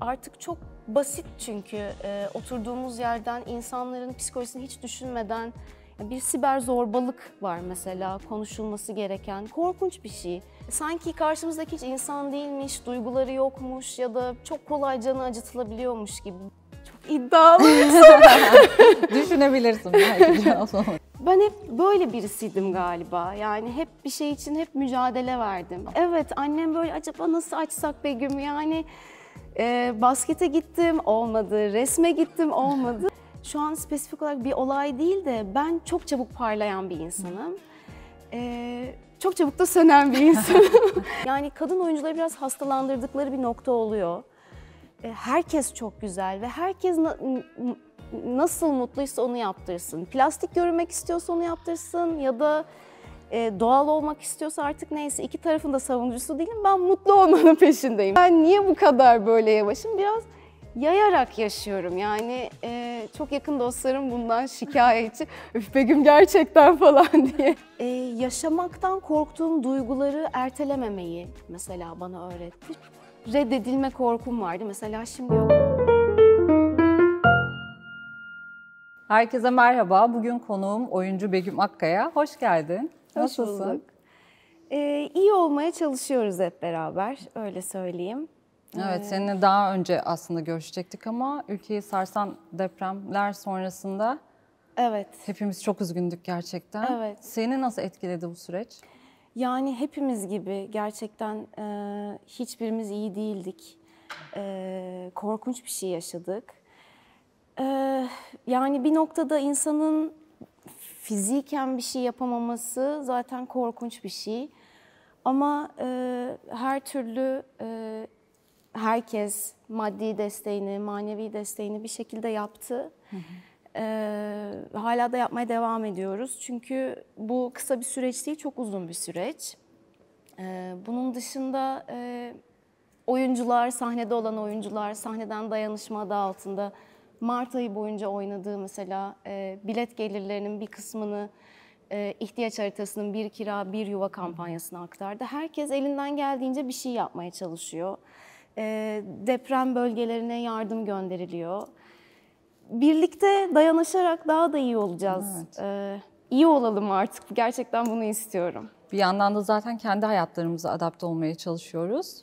Artık çok basit çünkü e, oturduğumuz yerden insanların psikolojisini hiç düşünmeden bir siber zorbalık var mesela konuşulması gereken korkunç bir şey. Sanki karşımızdaki hiç insan değilmiş, duyguları yokmuş ya da çok kolay canı acıtılabiliyormuş gibi. Çok iddialıyım. Düşünebilirsin belki Ben hep böyle birisiydim galiba. Yani hep bir şey için hep mücadele verdim. Evet annem böyle acaba nasıl açsak Begüm yani e, baskete gittim olmadı, resme gittim olmadı. Şu an spesifik olarak bir olay değil de ben çok çabuk parlayan bir insanım. E, çok çabuk da sönen bir insanım. yani kadın oyuncuları biraz hastalandırdıkları bir nokta oluyor. E, herkes çok güzel ve herkes nasıl mutluysa onu yaptırsın. Plastik görünmek istiyorsa onu yaptırsın ya da e, doğal olmak istiyorsa artık neyse iki tarafın da savunucusu değilim. Ben mutlu olmanın peşindeyim. Ben niye bu kadar böyle yavaşım? Biraz yayarak yaşıyorum. Yani e, çok yakın dostlarım bundan şikayetçi. Üf Begüm gerçekten falan diye. E, yaşamaktan korktuğum duyguları ertelememeyi mesela bana öğretti. Reddedilme korkum vardı. Mesela şimdi yok. Herkese merhaba. Bugün konuğum oyuncu Begüm Akkaya. Hoş geldin. Nasılsın? Hoş bulduk. Ee, iyi olmaya çalışıyoruz hep beraber, öyle söyleyeyim. Evet, ee... seninle daha önce aslında görüşecektik ama ülkeyi sarsan depremler sonrasında evet. hepimiz çok üzgündük gerçekten. Evet. Seni nasıl etkiledi bu süreç? Yani hepimiz gibi gerçekten e, hiçbirimiz iyi değildik. E, korkunç bir şey yaşadık. E, yani bir noktada insanın fiziken bir şey yapamaması zaten korkunç bir şey. Ama e, her türlü e, herkes maddi desteğini, manevi desteğini bir şekilde yaptı. Hı hı. E, hala da yapmaya devam ediyoruz. Çünkü bu kısa bir süreç değil, çok uzun bir süreç. E, bunun dışında e, oyuncular, sahnede olan oyuncular, sahneden dayanışma adı altında Mart ayı boyunca oynadığı mesela e, bilet gelirlerinin bir kısmını e, ihtiyaç haritasının bir kira bir yuva kampanyasına aktardı. Herkes elinden geldiğince bir şey yapmaya çalışıyor. E, deprem bölgelerine yardım gönderiliyor. Birlikte dayanışarak daha da iyi olacağız. Evet. E, iyi olalım artık. Gerçekten bunu istiyorum. Bir yandan da zaten kendi hayatlarımıza adapte olmaya çalışıyoruz.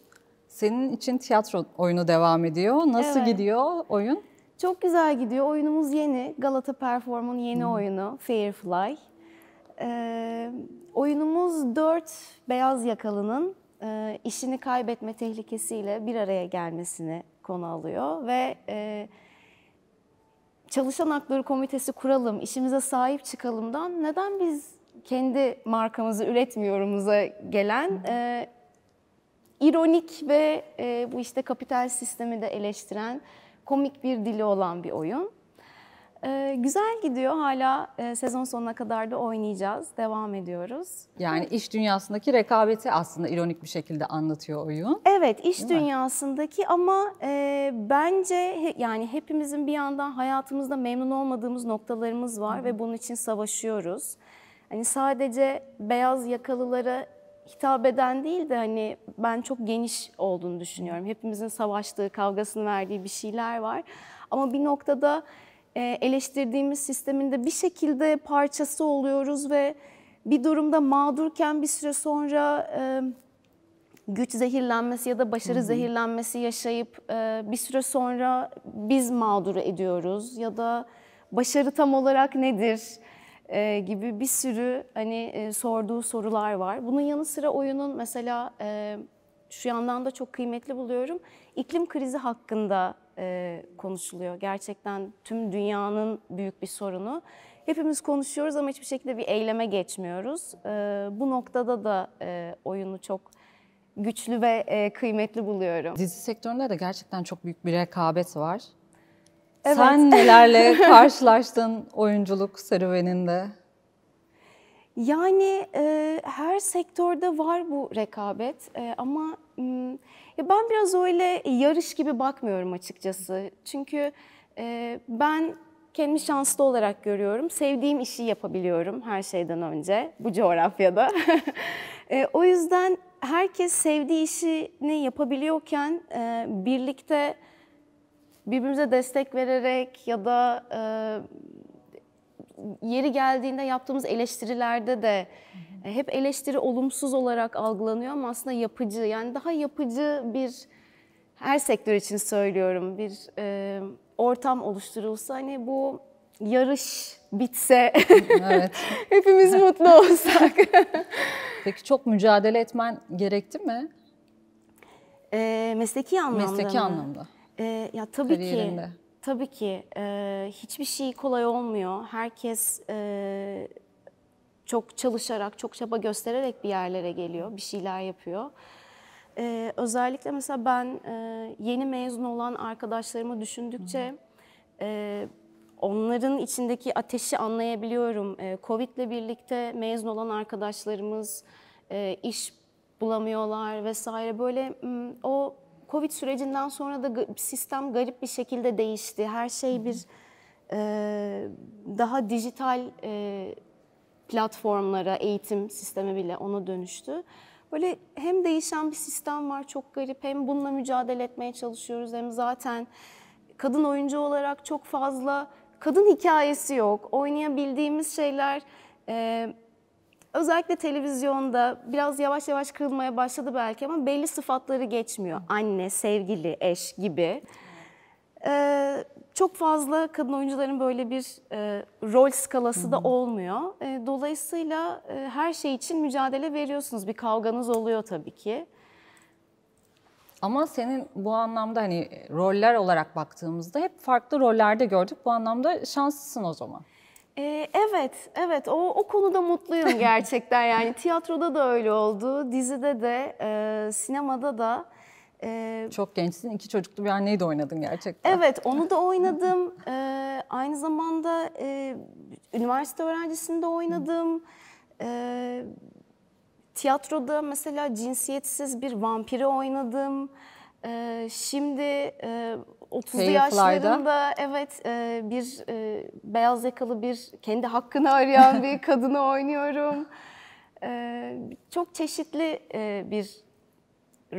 Senin için tiyatro oyunu devam ediyor. Nasıl evet. gidiyor oyun? Çok güzel gidiyor. Oyunumuz yeni. Galata Perform'un yeni hmm. oyunu Fairfly. Ee, oyunumuz dört beyaz yakalının e, işini kaybetme tehlikesiyle bir araya gelmesini konu alıyor ve e, çalışan hakları komitesi kuralım, işimize sahip çıkalımdan neden biz kendi markamızı üretmiyorumuza gelen hmm. e, ironik ve e, bu işte kapital sistemi de eleştiren komik bir dili olan bir oyun. Ee, güzel gidiyor hala e, sezon sonuna kadar da oynayacağız, devam ediyoruz. Yani iş dünyasındaki rekabeti aslında ironik bir şekilde anlatıyor oyun. Evet, iş Değil dünyasındaki mi? ama e, bence he, yani hepimizin bir yandan hayatımızda memnun olmadığımız noktalarımız var Hı. ve bunun için savaşıyoruz. Hani sadece beyaz yakalılara hitap eden değil de hani ben çok geniş olduğunu düşünüyorum. Hepimizin savaştığı, kavgasını verdiği bir şeyler var. Ama bir noktada e, eleştirdiğimiz sisteminde bir şekilde parçası oluyoruz ve bir durumda mağdurken bir süre sonra e, güç zehirlenmesi ya da başarı Hı-hı. zehirlenmesi yaşayıp e, bir süre sonra biz mağdur ediyoruz ya da başarı tam olarak nedir? e, gibi bir sürü hani e, sorduğu sorular var. Bunun yanı sıra oyunun mesela e, şu yandan da çok kıymetli buluyorum. İklim krizi hakkında e, konuşuluyor. Gerçekten tüm dünyanın büyük bir sorunu. Hepimiz konuşuyoruz ama hiçbir şekilde bir eyleme geçmiyoruz. E, bu noktada da e, oyunu çok güçlü ve e, kıymetli buluyorum. Dizi sektöründe de gerçekten çok büyük bir rekabet var. Evet. Sen nelerle karşılaştın oyunculuk serüveninde? Yani e, her sektörde var bu rekabet e, ama m, ben biraz öyle yarış gibi bakmıyorum açıkçası. Çünkü e, ben kendimi şanslı olarak görüyorum. Sevdiğim işi yapabiliyorum her şeyden önce bu coğrafyada. e, o yüzden herkes sevdiği işini yapabiliyorken e, birlikte birbirimize destek vererek ya da e, yeri geldiğinde yaptığımız eleştirilerde de e, hep eleştiri olumsuz olarak algılanıyor ama aslında yapıcı yani daha yapıcı bir her sektör için söylüyorum bir e, ortam oluşturulsa hani bu yarış bitse evet. hepimiz mutlu olsak. Peki çok mücadele etmen gerekti mi? E, mesleki anlamda Mesleki mı? anlamda. E, ya tabii kariyerinde. ki tabii ki e, hiçbir şey kolay olmuyor. Herkes e, çok çalışarak, çok çaba göstererek bir yerlere geliyor, bir şeyler yapıyor. E, özellikle mesela ben e, yeni mezun olan arkadaşlarımı düşündükçe e, onların içindeki ateşi anlayabiliyorum. E, ile birlikte mezun olan arkadaşlarımız e, iş bulamıyorlar vesaire böyle o Covid sürecinden sonra da sistem garip bir şekilde değişti. Her şey bir e, daha dijital e, platformlara, eğitim sistemi bile ona dönüştü. Böyle hem değişen bir sistem var çok garip hem bununla mücadele etmeye çalışıyoruz hem zaten kadın oyuncu olarak çok fazla kadın hikayesi yok. Oynayabildiğimiz şeyler e, Özellikle televizyonda biraz yavaş yavaş kırılmaya başladı belki ama belli sıfatları geçmiyor. Anne, sevgili, eş gibi. Ee, çok fazla kadın oyuncuların böyle bir e, rol skalası da olmuyor. E, dolayısıyla e, her şey için mücadele veriyorsunuz. Bir kavganız oluyor tabii ki. Ama senin bu anlamda hani roller olarak baktığımızda hep farklı rollerde gördük. Bu anlamda şanslısın o zaman. Ee, evet, evet. O, o konuda mutluyum gerçekten. Yani tiyatroda da öyle oldu, dizide de, e, sinemada da. E, Çok gençsin, iki çocuklu bir anneyi de oynadın gerçekten. Evet, onu da oynadım. e, aynı zamanda e, üniversite öğrencisinde oynadım. E, tiyatroda mesela cinsiyetsiz bir vampiri oynadım. Ee, şimdi e, 30'lu Fairfly'da. yaşlarında evet e, bir e, beyaz yakalı bir kendi hakkını arayan bir kadını oynuyorum. E, çok çeşitli e, bir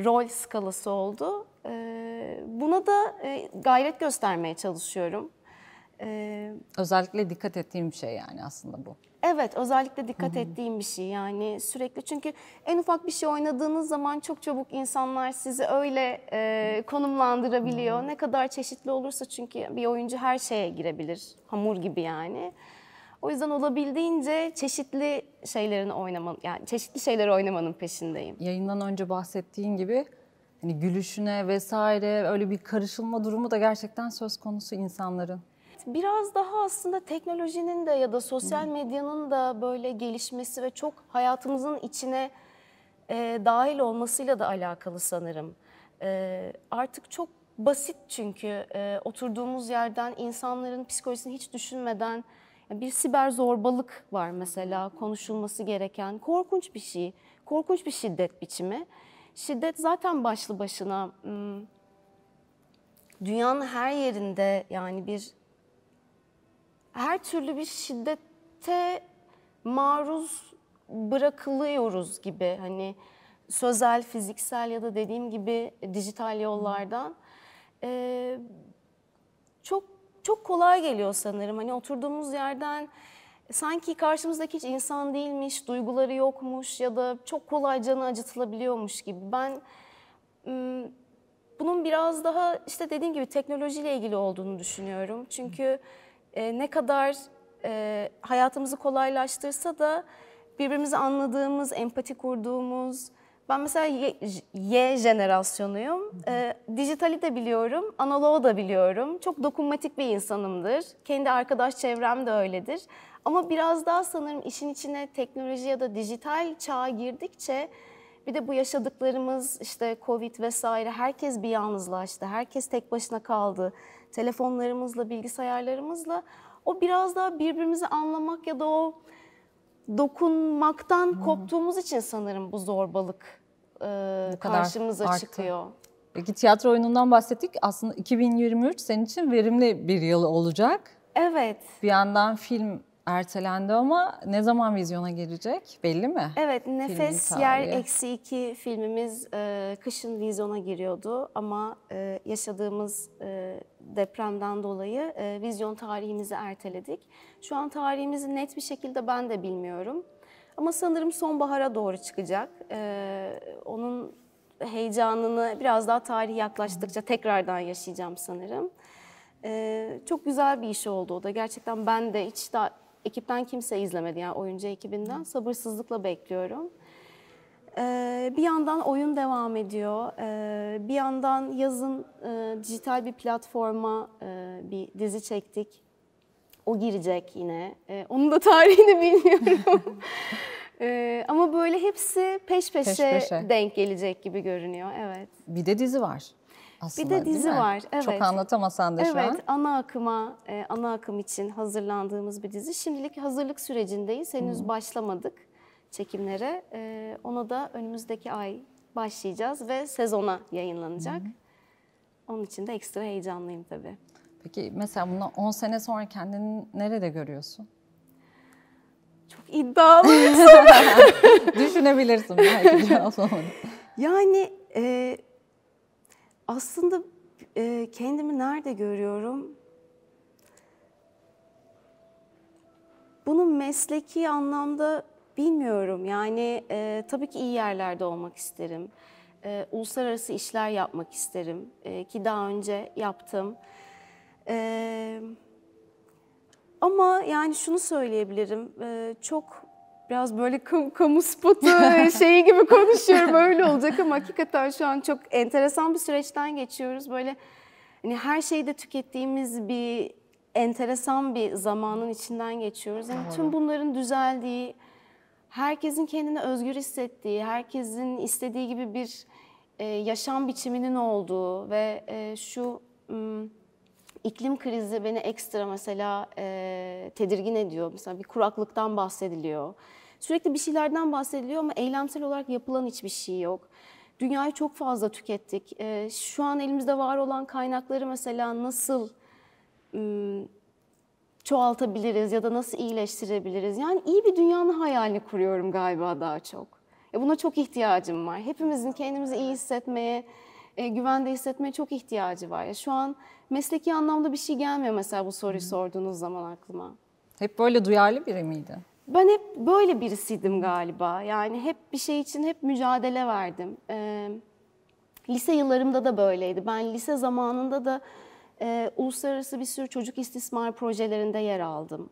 rol skalası oldu. E, buna da e, gayret göstermeye çalışıyorum özellikle dikkat ettiğim bir şey yani aslında bu. Evet özellikle dikkat ettiğim bir şey yani sürekli çünkü en ufak bir şey oynadığınız zaman çok çabuk insanlar sizi öyle e, konumlandırabiliyor. Hı-hı. Ne kadar çeşitli olursa çünkü bir oyuncu her şeye girebilir hamur gibi yani. O yüzden olabildiğince çeşitli şeylerin oynamanın yani çeşitli şeyleri oynamanın peşindeyim. Yayından önce bahsettiğin gibi hani gülüşüne vesaire öyle bir karışılma durumu da gerçekten söz konusu insanların biraz daha aslında teknolojinin de ya da sosyal medyanın da böyle gelişmesi ve çok hayatımızın içine e, dahil olmasıyla da alakalı sanırım. E, artık çok basit çünkü e, oturduğumuz yerden insanların psikolojisini hiç düşünmeden bir siber zorbalık var mesela konuşulması gereken korkunç bir şey, korkunç bir şiddet biçimi. Şiddet zaten başlı başına dünyanın her yerinde yani bir her türlü bir şiddete maruz bırakılıyoruz gibi hani sözel, fiziksel ya da dediğim gibi dijital yollardan e, çok çok kolay geliyor sanırım. Hani oturduğumuz yerden sanki karşımızdaki hiç insan değilmiş, duyguları yokmuş ya da çok kolay canı acıtılabiliyormuş gibi. Ben bunun biraz daha işte dediğim gibi teknolojiyle ilgili olduğunu düşünüyorum. Çünkü hmm e, ne kadar e, hayatımızı kolaylaştırsa da birbirimizi anladığımız, empati kurduğumuz... Ben mesela Y, y jenerasyonuyum. E, dijitali de biliyorum, analoğu da biliyorum. Çok dokunmatik bir insanımdır. Kendi arkadaş çevrem de öyledir. Ama biraz daha sanırım işin içine teknoloji ya da dijital çağa girdikçe bir de bu yaşadıklarımız işte Covid vesaire herkes bir yalnızlaştı. Herkes tek başına kaldı telefonlarımızla, bilgisayarlarımızla o biraz daha birbirimizi anlamak ya da o dokunmaktan hmm. koptuğumuz için sanırım bu zorbalık e, bu karşımıza arttı. çıkıyor. Peki tiyatro oyunundan bahsettik. Aslında 2023 senin için verimli bir yıl olacak. Evet. Bir yandan film ertelendi ama ne zaman vizyona gelecek belli mi? Evet Nefes Yer Eksi 2 filmimiz e, kışın vizyona giriyordu ama e, yaşadığımız e, depremden dolayı e, vizyon tarihimizi erteledik. Şu an tarihimizi net bir şekilde ben de bilmiyorum ama sanırım sonbahara doğru çıkacak. E, onun heyecanını biraz daha tarih yaklaştıkça tekrardan yaşayacağım sanırım. Ee, çok güzel bir iş oldu o da. Gerçekten ben de hiç daha ekipten kimse izlemedi yani oyuncu ekibinden. Sabırsızlıkla bekliyorum. Ee, bir yandan oyun devam ediyor. Ee, bir yandan yazın e, dijital bir platforma e, bir dizi çektik. O girecek yine. E, onun da tarihini bilmiyorum. Ee, ama böyle hepsi peş peşe, peş peşe denk gelecek gibi görünüyor. Evet. Bir de dizi var aslında. Bir de dizi var. Evet. Çok anlatamasan da evet, şu an. Evet, ana akıma, e, ana akım için hazırlandığımız bir dizi. Şimdilik hazırlık sürecindeyiz. Henüz hmm. başlamadık çekimlere. E, ona da önümüzdeki ay başlayacağız ve sezona yayınlanacak. Hmm. Onun için de ekstra heyecanlıyım tabii. Peki mesela bundan 10 sene sonra kendini nerede görüyorsun? Çok iddialı Düşünebilirsin belki. yani e, aslında e, kendimi nerede görüyorum? Bunu mesleki anlamda bilmiyorum. Yani e, tabii ki iyi yerlerde olmak isterim. E, uluslararası işler yapmak isterim e, ki daha önce yaptım. E, ama yani şunu söyleyebilirim, e, çok biraz böyle kam, kamu spotu şeyi gibi konuşuyorum öyle olacak ama hakikaten şu an çok enteresan bir süreçten geçiyoruz. Böyle hani her şeyi de tükettiğimiz bir enteresan bir zamanın içinden geçiyoruz. Yani tüm bunların düzeldiği, herkesin kendini özgür hissettiği, herkesin istediği gibi bir e, yaşam biçiminin olduğu ve e, şu m, iklim krizi beni ekstra mesela e, tedirgin ediyor. Mesela bir kuraklıktan bahsediliyor. Sürekli bir şeylerden bahsediliyor ama eylemsel olarak yapılan hiçbir şey yok. Dünyayı çok fazla tükettik. Ee, şu an elimizde var olan kaynakları mesela nasıl ıı, çoğaltabiliriz ya da nasıl iyileştirebiliriz? Yani iyi bir dünyanın hayalini kuruyorum galiba daha çok. buna çok ihtiyacım var. Hepimizin kendimizi iyi hissetmeye, e, güvende hissetmeye çok ihtiyacı var. Ya şu an mesleki anlamda bir şey gelmiyor mesela bu soruyu sorduğunuz zaman aklıma. Hep böyle duyarlı biri miydi? Ben hep böyle birisiydim galiba. Yani hep bir şey için hep mücadele verdim. Ee, lise yıllarımda da böyleydi. Ben lise zamanında da e, uluslararası bir sürü çocuk istismar projelerinde yer aldım.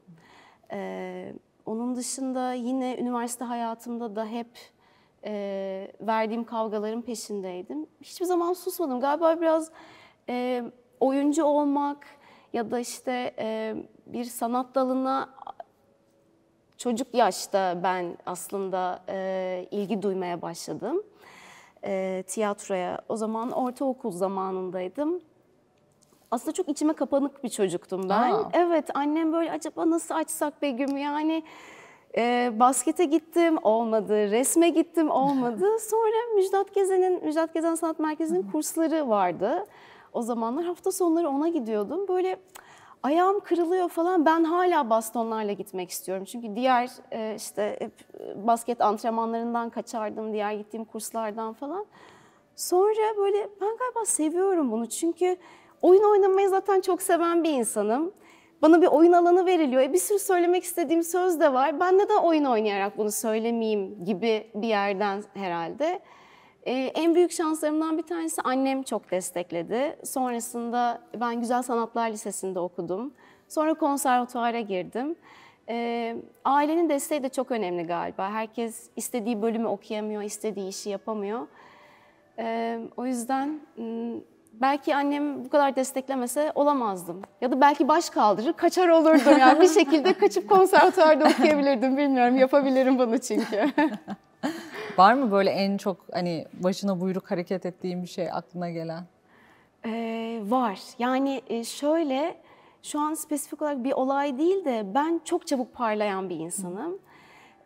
Ee, onun dışında yine üniversite hayatımda da hep e, verdiğim kavgaların peşindeydim. Hiçbir zaman susmadım. Galiba biraz e, oyuncu olmak ya da işte e, bir sanat dalına çocuk yaşta ben aslında e, ilgi duymaya başladım e, tiyatroya. O zaman ortaokul zamanındaydım. Aslında çok içime kapanık bir çocuktum ben. Aa. Evet annem böyle acaba nasıl açsak Begüm yani... E, baskete gittim olmadı, resme gittim olmadı. Sonra Müjdat Gezen'in Müjdat Gezen Sanat Merkezi'nin kursları vardı. O zamanlar hafta sonları ona gidiyordum. Böyle ayağım kırılıyor falan ben hala bastonlarla gitmek istiyorum. Çünkü diğer e, işte e, basket antrenmanlarından kaçardım, diğer gittiğim kurslardan falan. Sonra böyle ben galiba seviyorum bunu çünkü oyun oynamayı zaten çok seven bir insanım. Bana bir oyun alanı veriliyor. E, bir sürü söylemek istediğim söz de var. Ben de oyun oynayarak bunu söylemeyeyim gibi bir yerden herhalde. Ee, en büyük şanslarımdan bir tanesi annem çok destekledi. Sonrasında ben Güzel Sanatlar Lisesi'nde okudum. Sonra konservatuara girdim. Ee, ailenin desteği de çok önemli galiba. Herkes istediği bölümü okuyamıyor, istediği işi yapamıyor. Ee, o yüzden hmm, belki annem bu kadar desteklemese olamazdım. Ya da belki baş kaldırır, kaçar olurdum. Yani bir şekilde kaçıp konservatuarda okuyabilirdim. Bilmiyorum, yapabilirim bunu çünkü. Var mı böyle en çok hani başına buyruk hareket ettiğin bir şey aklına gelen? Ee, var. Yani e, şöyle şu an spesifik olarak bir olay değil de ben çok çabuk parlayan bir insanım.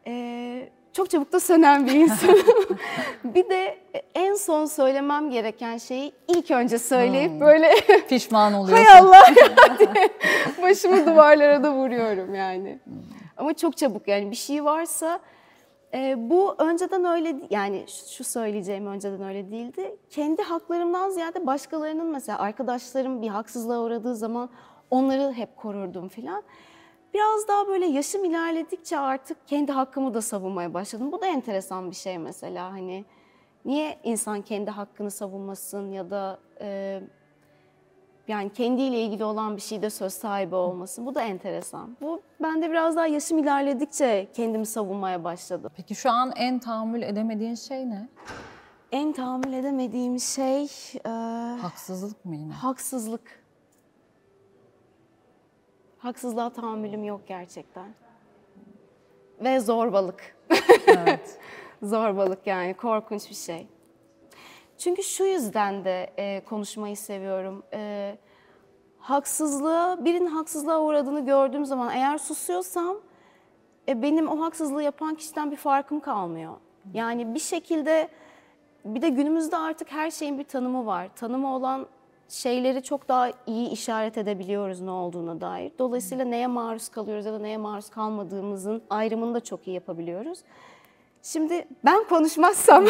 Ee, çok çabuk da sönen bir insanım. bir de en son söylemem gereken şeyi ilk önce söyleyip hmm. böyle pişman oluyorsun. Hay Allah diye başımı duvarlara da vuruyorum yani. Hmm. Ama çok çabuk yani bir şey varsa e, bu önceden öyle yani şu söyleyeceğim önceden öyle değildi. Kendi haklarımdan ziyade başkalarının mesela arkadaşlarım bir haksızlığa uğradığı zaman onları hep korurdum filan. Biraz daha böyle yaşım ilerledikçe artık kendi hakkımı da savunmaya başladım. Bu da enteresan bir şey mesela hani niye insan kendi hakkını savunmasın ya da e, yani kendiyle ilgili olan bir şeyde söz sahibi olması. Bu da enteresan. Bu bende biraz daha yaşım ilerledikçe kendimi savunmaya başladım. Peki şu an en tahammül edemediğin şey ne? En tahammül edemediğim şey... E, haksızlık mı yine? Haksızlık. Haksızlığa tahammülüm yok gerçekten. Ve zorbalık. Evet. zorbalık yani korkunç bir şey. Çünkü şu yüzden de e, konuşmayı seviyorum. E, haksızlığa, birinin haksızlığa uğradığını gördüğüm zaman eğer susuyorsam e, benim o haksızlığı yapan kişiden bir farkım kalmıyor. Yani bir şekilde bir de günümüzde artık her şeyin bir tanımı var. Tanımı olan şeyleri çok daha iyi işaret edebiliyoruz ne olduğuna dair. Dolayısıyla neye maruz kalıyoruz ya da neye maruz kalmadığımızın ayrımını da çok iyi yapabiliyoruz. Şimdi ben konuşmazsam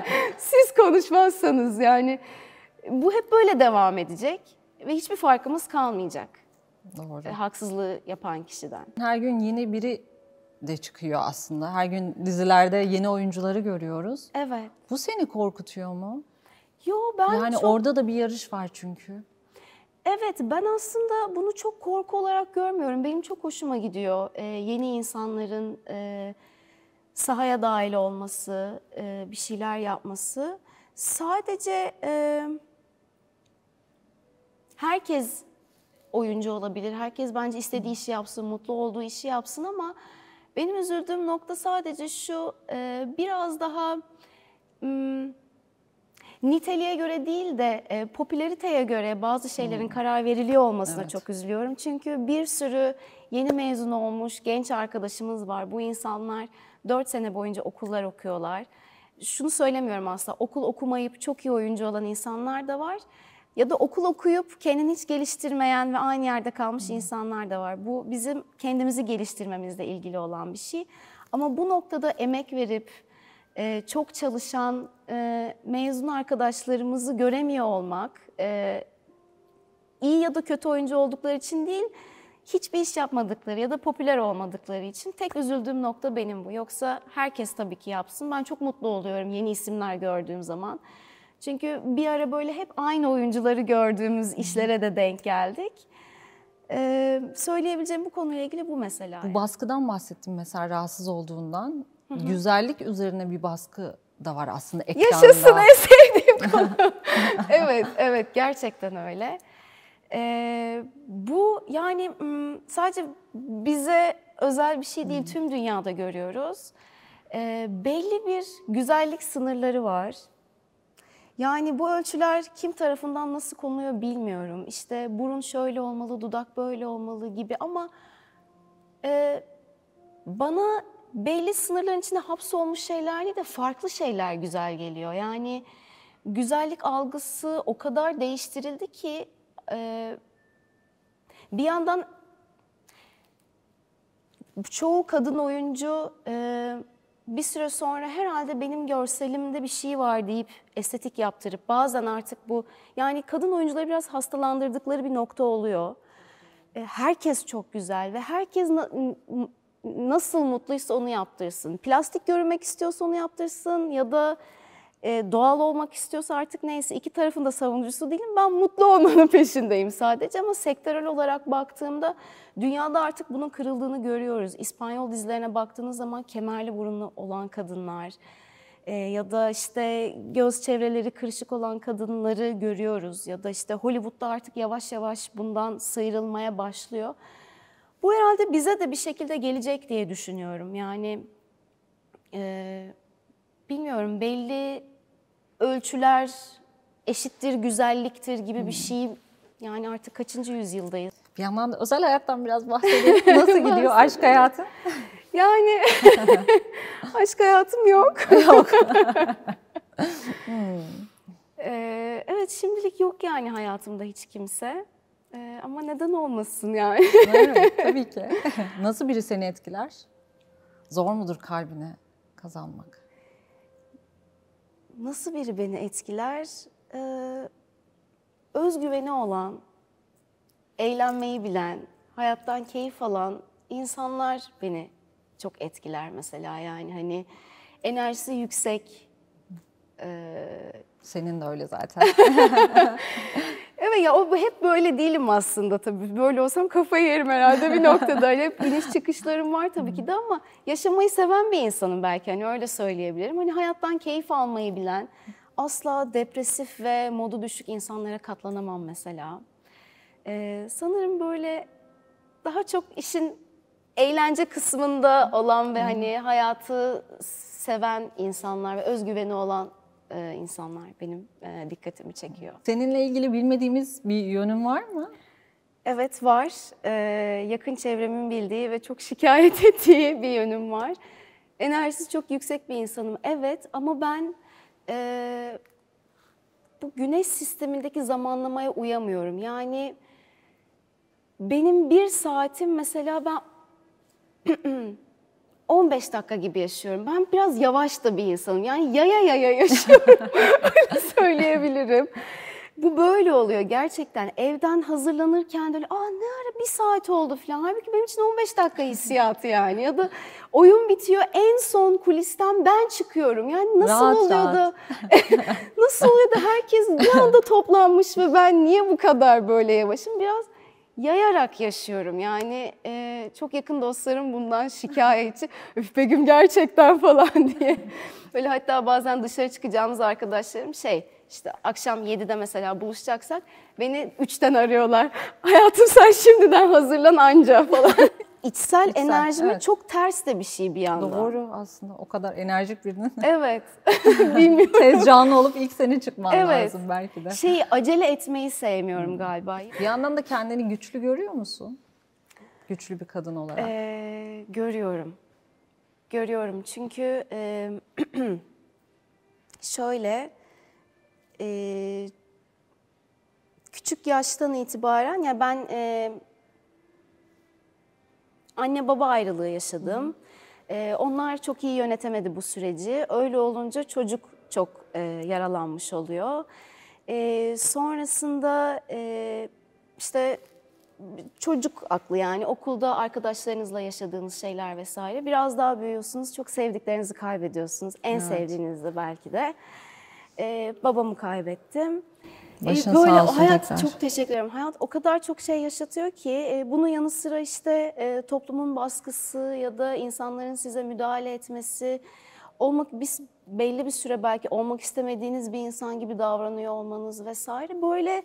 konuşmazsanız yani. Bu hep böyle devam edecek ve hiçbir farkımız kalmayacak. Doğru. E, haksızlığı yapan kişiden. Her gün yeni biri de çıkıyor aslında. Her gün dizilerde yeni oyuncuları görüyoruz. Evet. Bu seni korkutuyor mu? Yo ben Yani çok... orada da bir yarış var çünkü. Evet ben aslında bunu çok korku olarak görmüyorum. Benim çok hoşuma gidiyor ee, yeni insanların e, sahaya dahil olması, e, bir şeyler yapması sadece e, herkes oyuncu olabilir. Herkes bence istediği işi yapsın, mutlu olduğu işi yapsın ama benim üzüldüğüm nokta sadece şu e, biraz daha m, niteliğe göre değil de e, popülariteye göre bazı şeylerin hmm. karar veriliyor olmasına evet. çok üzülüyorum. Çünkü bir sürü yeni mezun olmuş genç arkadaşımız var. Bu insanlar 4 sene boyunca okullar okuyorlar şunu söylemiyorum aslında okul okumayıp çok iyi oyuncu olan insanlar da var. Ya da okul okuyup kendini hiç geliştirmeyen ve aynı yerde kalmış hmm. insanlar da var. Bu bizim kendimizi geliştirmemizle ilgili olan bir şey. Ama bu noktada emek verip e, çok çalışan e, mezun arkadaşlarımızı göremiyor olmak e, iyi ya da kötü oyuncu oldukları için değil hiçbir iş yapmadıkları ya da popüler olmadıkları için tek üzüldüğüm nokta benim bu. Yoksa herkes tabii ki yapsın. Ben çok mutlu oluyorum yeni isimler gördüğüm zaman. Çünkü bir ara böyle hep aynı oyuncuları gördüğümüz işlere de denk geldik. Ee, söyleyebileceğim bu konuyla ilgili bu mesela. Bu baskıdan bahsettim mesela rahatsız olduğundan. Güzellik üzerine bir baskı da var aslında ekranda. Yaşasın en sevdiğim konu. evet, evet gerçekten öyle. E, bu yani sadece bize özel bir şey değil, tüm dünyada görüyoruz. E, belli bir güzellik sınırları var. Yani bu ölçüler kim tarafından nasıl konuluyor bilmiyorum. İşte burun şöyle olmalı, dudak böyle olmalı gibi ama e, bana belli sınırların içinde hapsolmuş şeyler de farklı şeyler güzel geliyor. Yani güzellik algısı o kadar değiştirildi ki ee, bir yandan çoğu kadın oyuncu e, bir süre sonra herhalde benim görselimde bir şey var deyip estetik yaptırıp bazen artık bu yani kadın oyuncuları biraz hastalandırdıkları bir nokta oluyor. E, herkes çok güzel ve herkes nasıl mutluysa onu yaptırsın. Plastik görünmek istiyorsa onu yaptırsın ya da e, doğal olmak istiyorsa artık neyse iki tarafın da savunucusu değilim. Ben mutlu olmanın peşindeyim sadece ama sektörel olarak baktığımda dünyada artık bunun kırıldığını görüyoruz. İspanyol dizilerine baktığınız zaman kemerli burunlu olan kadınlar e, ya da işte göz çevreleri kırışık olan kadınları görüyoruz ya da işte Hollywood'da artık yavaş yavaş bundan sıyrılmaya başlıyor. Bu herhalde bize de bir şekilde gelecek diye düşünüyorum. Yani e, bilmiyorum belli ölçüler eşittir, güzelliktir gibi bir hmm. şey. Yani artık kaçıncı yüzyıldayız? Bir yandan da özel hayattan biraz bahsedelim. Nasıl gidiyor aşk hayatı? Yani aşk hayatım yok. Yok. Hmm. ee, evet şimdilik yok yani hayatımda hiç kimse. Ee, ama neden olmasın yani? evet, tabii ki. Nasıl biri seni etkiler? Zor mudur kalbine kazanmak? nasıl biri beni etkiler? Ee, özgüveni olan, eğlenmeyi bilen, hayattan keyif alan insanlar beni çok etkiler mesela yani hani enerjisi yüksek. Ee... Senin de öyle zaten. Evet ya o hep böyle değilim aslında tabii. Böyle olsam kafayı yerim herhalde bir noktada. hep iniş çıkışlarım var tabii ki de ama yaşamayı seven bir insanım belki hani öyle söyleyebilirim. Hani hayattan keyif almayı bilen, asla depresif ve modu düşük insanlara katlanamam mesela. Ee, sanırım böyle daha çok işin eğlence kısmında olan ve hani hayatı seven insanlar ve özgüveni olan e, insanlar benim e, dikkatimi çekiyor. Seninle ilgili bilmediğimiz bir yönün var mı? Evet var. E, yakın çevremin bildiği ve çok şikayet ettiği bir yönüm var. Enerjisi çok yüksek bir insanım. Evet ama ben e, bu güneş sistemindeki zamanlamaya uyamıyorum. Yani benim bir saatim mesela ben 15 dakika gibi yaşıyorum. Ben biraz yavaş da bir insanım. Yani yaya yaya yaşıyorum. Öyle söyleyebilirim. Bu böyle oluyor gerçekten. Evden hazırlanırken öyle. aa ne ara bir saat oldu falan. Halbuki benim için 15 dakika hissiyatı yani. Ya da oyun bitiyor en son kulisten ben çıkıyorum. Yani nasıl rahat, oluyor da nasıl oluyor da herkes bir anda toplanmış ve ben niye bu kadar böyle yavaşım? Biraz yayarak yaşıyorum. Yani e, çok yakın dostlarım bundan şikayetçi. Üf Begüm gerçekten falan diye. Böyle hatta bazen dışarı çıkacağımız arkadaşlarım şey işte akşam 7'de mesela buluşacaksak beni 3'ten arıyorlar. Hayatım sen şimdiden hazırlan anca falan içsel, içsel enerjime evet. çok ters de bir şey bir yandan. Doğru aslında o kadar enerjik birinin. Evet. Bilmiyorum. Tez canlı olup ilk seni çıkman evet. lazım belki de. Şeyi acele etmeyi sevmiyorum galiba. Bir yandan da kendini güçlü görüyor musun? Güçlü bir kadın olarak. Ee, görüyorum. Görüyorum çünkü e, şöyle e, küçük yaştan itibaren ya ben e, anne baba ayrılığı yaşadım. Hı ee, onlar çok iyi yönetemedi bu süreci. Öyle olunca çocuk çok e, yaralanmış oluyor. E, sonrasında e, işte çocuk aklı yani okulda arkadaşlarınızla yaşadığınız şeyler vesaire. Biraz daha büyüyorsunuz, çok sevdiklerinizi kaybediyorsunuz. En evet. sevdiğinizi belki de. E, babamı kaybettim. Başın e, böyle sağ olsun hayat, tekrar. Çok teşekkür ederim. Hayat o kadar çok şey yaşatıyor ki e, bunun yanı sıra işte e, toplumun baskısı ya da insanların size müdahale etmesi olmak biz belli bir süre belki olmak istemediğiniz bir insan gibi davranıyor olmanız vesaire böyle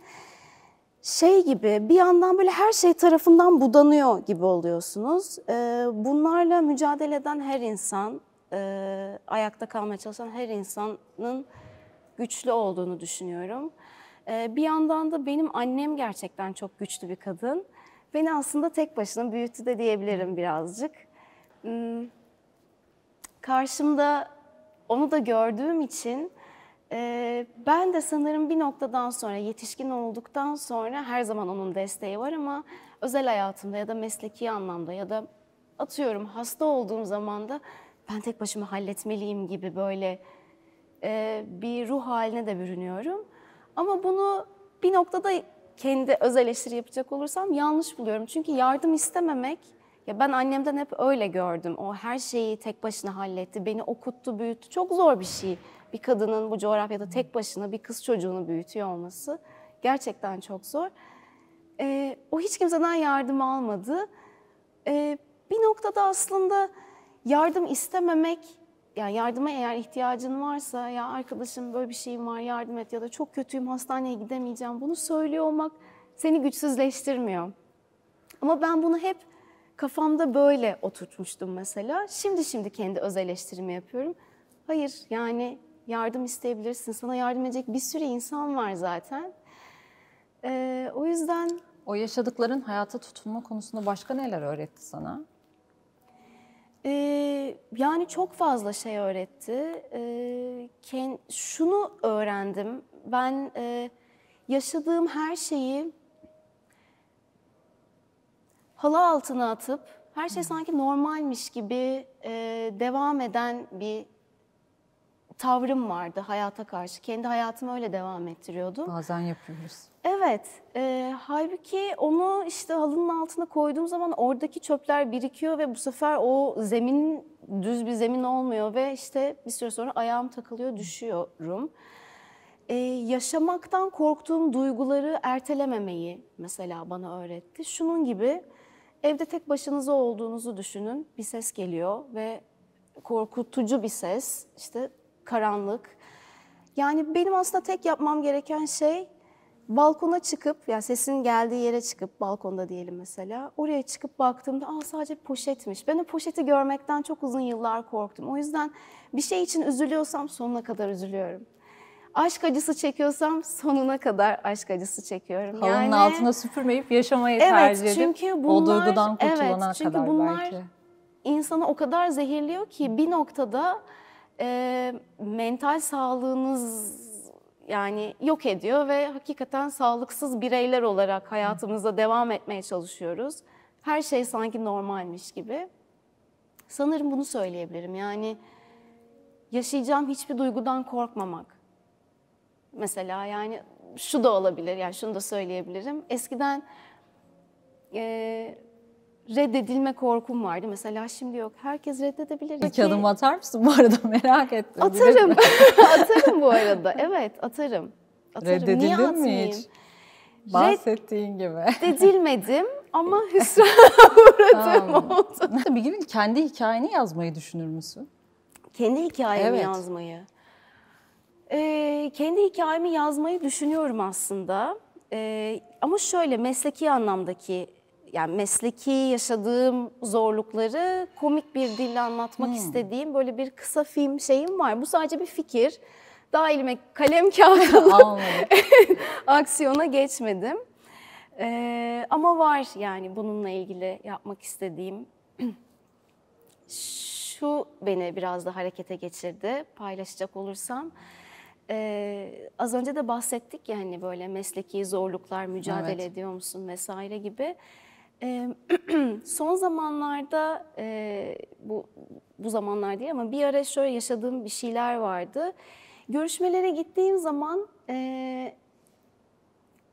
şey gibi bir yandan böyle her şey tarafından budanıyor gibi oluyorsunuz. E, bunlarla mücadele eden her insan, e, ayakta kalmaya çalışan her insanın güçlü olduğunu düşünüyorum. Ee, bir yandan da benim annem gerçekten çok güçlü bir kadın. Beni aslında tek başına büyüttü de diyebilirim birazcık. Hmm, karşımda onu da gördüğüm için e, ben de sanırım bir noktadan sonra yetişkin olduktan sonra her zaman onun desteği var ama özel hayatımda ya da mesleki anlamda ya da atıyorum hasta olduğum zaman da ben tek başıma halletmeliyim gibi böyle e, bir ruh haline de bürünüyorum. Ama bunu bir noktada kendi öz eleştiri yapacak olursam yanlış buluyorum. Çünkü yardım istememek, ya ben annemden hep öyle gördüm. O her şeyi tek başına halletti, beni okuttu, büyüttü. Çok zor bir şey bir kadının bu coğrafyada tek başına bir kız çocuğunu büyütüyor olması. Gerçekten çok zor. Ee, o hiç kimseden yardım almadı. Ee, bir noktada aslında yardım istememek yani yardıma eğer ihtiyacın varsa ya arkadaşım böyle bir şeyim var yardım et ya da çok kötüyüm hastaneye gidemeyeceğim bunu söylüyor olmak seni güçsüzleştirmiyor. Ama ben bunu hep kafamda böyle oturtmuştum mesela. Şimdi şimdi kendi öz eleştirimi yapıyorum. Hayır yani yardım isteyebilirsin. Sana yardım edecek bir sürü insan var zaten. Ee, o yüzden... O yaşadıkların hayata tutunma konusunda başka neler öğretti sana? Ee, yani çok fazla şey öğretti. Ee, kend, şunu öğrendim. Ben e, yaşadığım her şeyi halı altına atıp her şey sanki normalmiş gibi e, devam eden bir tavrım vardı hayata karşı. Kendi hayatımı öyle devam ettiriyordum. Bazen yapıyoruz. Evet. E, halbuki onu işte halının altına koyduğum zaman oradaki çöpler birikiyor ve bu sefer o zemin düz bir zemin olmuyor ve işte bir süre sonra ayağım takılıyor, düşüyorum. E, yaşamaktan korktuğum duyguları ertelememeyi mesela bana öğretti. Şunun gibi evde tek başınıza olduğunuzu düşünün. Bir ses geliyor ve korkutucu bir ses. İşte karanlık. Yani benim aslında tek yapmam gereken şey balkona çıkıp, yani sesin geldiği yere çıkıp, balkonda diyelim mesela, oraya çıkıp baktığımda Aa, sadece poşetmiş. Ben o poşeti görmekten çok uzun yıllar korktum. O yüzden bir şey için üzülüyorsam sonuna kadar üzülüyorum. Aşk acısı çekiyorsam sonuna kadar aşk acısı çekiyorum. Halının yani, altına süpürmeyip yaşamayı evet, tercih edip çünkü bunlar, o duygudan kurtulana evet, çünkü kadar bunlar belki. insanı o kadar zehirliyor ki bir noktada e, mental sağlığınız yani yok ediyor ve hakikaten sağlıksız bireyler olarak hayatımıza devam etmeye çalışıyoruz. Her şey sanki normalmiş gibi. Sanırım bunu söyleyebilirim. Yani yaşayacağım hiçbir duygudan korkmamak. Mesela yani şu da olabilir, yani şunu da söyleyebilirim. Eskiden e, reddedilme korkum vardı. Mesela şimdi yok. Herkes reddedebilir. İlk adım atar mısın bu arada? Merak ettim. Atarım. atarım bu arada. Evet atarım. atarım. Reddedildin Niye mi hiç? Bahsettiğin gibi. Reddedilmedim ama hüsrana uğradım oldu. Bir gün kendi hikayeni yazmayı düşünür müsün? Kendi hikayemi evet. yazmayı. Ee, kendi hikayemi yazmayı düşünüyorum aslında. Ee, ama şöyle mesleki anlamdaki yani mesleki yaşadığım zorlukları komik bir dille anlatmak hmm. istediğim böyle bir kısa film şeyim var. Bu sadece bir fikir. Daha elime kalem kağıdla aksiyona geçmedim. Ee, ama var yani bununla ilgili yapmak istediğim. Şu beni biraz da harekete geçirdi paylaşacak olursam. Ee, az önce de bahsettik ya hani böyle mesleki zorluklar, mücadele evet. ediyor musun vesaire gibi. Son zamanlarda bu bu zamanlar değil ama bir ara şöyle yaşadığım bir şeyler vardı. Görüşmelere gittiğim zaman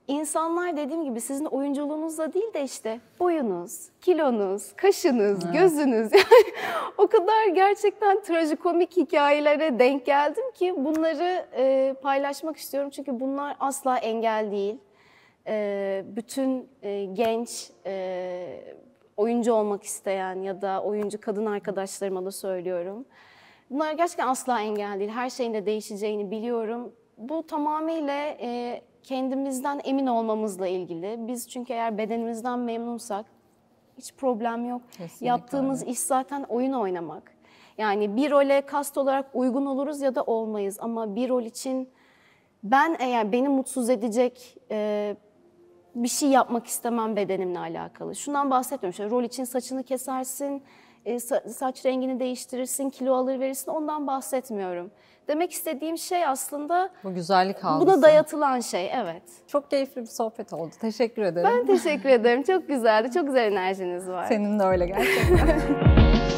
insanlar dediğim gibi sizin oyunculuğunuzla değil de işte boyunuz, kilonuz, kaşınız, evet. gözünüz yani o kadar gerçekten trajikomik hikayelere denk geldim ki bunları paylaşmak istiyorum çünkü bunlar asla engel değil bütün genç oyuncu olmak isteyen ya da oyuncu kadın arkadaşlarıma da söylüyorum. Bunlar gerçekten asla engel değil. Her şeyin de değişeceğini biliyorum. Bu tamamıyla kendimizden emin olmamızla ilgili. Biz çünkü eğer bedenimizden memnunsak hiç problem yok. Kesinlikle Yaptığımız öyle. iş zaten oyun oynamak. Yani bir role kast olarak uygun oluruz ya da olmayız ama bir rol için ben eğer beni mutsuz edecek bir şey yapmak istemem bedenimle alakalı. Şundan bahsetmiyorum. İşte rol için saçını kesersin, e, saç rengini değiştirirsin, kilo alır verirsin. Ondan bahsetmiyorum. Demek istediğim şey aslında bu güzellik algısı. Buna dayatılan şey evet. Çok keyifli bir sohbet oldu. Teşekkür ederim. Ben teşekkür ederim. Çok güzeldi. Çok güzel enerjiniz var. Senin de öyle gerçekten.